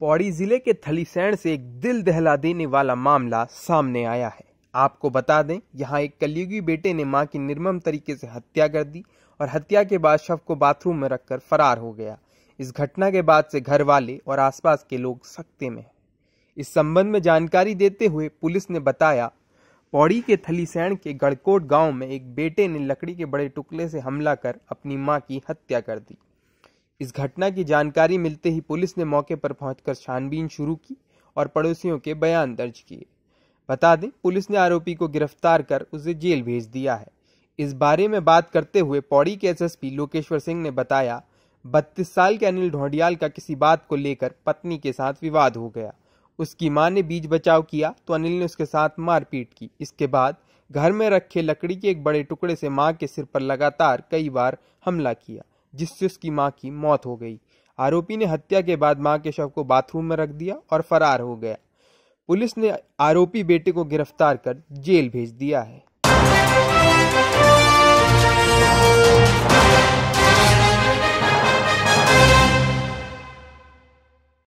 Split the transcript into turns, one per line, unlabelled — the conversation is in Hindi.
पौड़ी जिले के थलीसैण से एक दिल दहला देने वाला मामला सामने आया है आपको बता दें यहाँ एक कलयुगी बेटे ने मां की निर्मम तरीके से हत्या कर दी और हत्या के बाद शव को बाथरूम में रखकर फरार हो गया इस घटना के बाद से घर वाले और आसपास के लोग सख्ते में हैं इस संबंध में जानकारी देते हुए पुलिस ने बताया पौड़ी के थलीसैण के गड़कोट गांव में एक बेटे ने लकड़ी के बड़े टुकड़े से हमला कर अपनी माँ की हत्या कर दी इस घटना की जानकारी मिलते ही पुलिस ने मौके पर पहुंचकर छानबीन शुरू की और पड़ोसियों के बयान दर्ज किए बता दें पुलिस ने आरोपी को गिरफ्तार कर उसे जेल भेज दिया है इस बारे में बात करते हुए पौड़ी के एसएसपी लोकेश्वर सिंह ने बताया बत्तीस साल के अनिल ढोंडियाल का किसी बात को लेकर पत्नी के साथ विवाद हो गया उसकी मां ने बीज बचाव किया तो अनिल ने उसके साथ मारपीट की इसके बाद घर में रखे लकड़ी के एक बड़े टुकड़े से मां के सिर पर लगातार कई बार हमला किया जिससे उसकी मां की मौत हो गई आरोपी ने हत्या के बाद मां के शव को बाथरूम में रख दिया और फरार हो गया पुलिस ने आरोपी बेटे को गिरफ्तार कर जेल भेज दिया है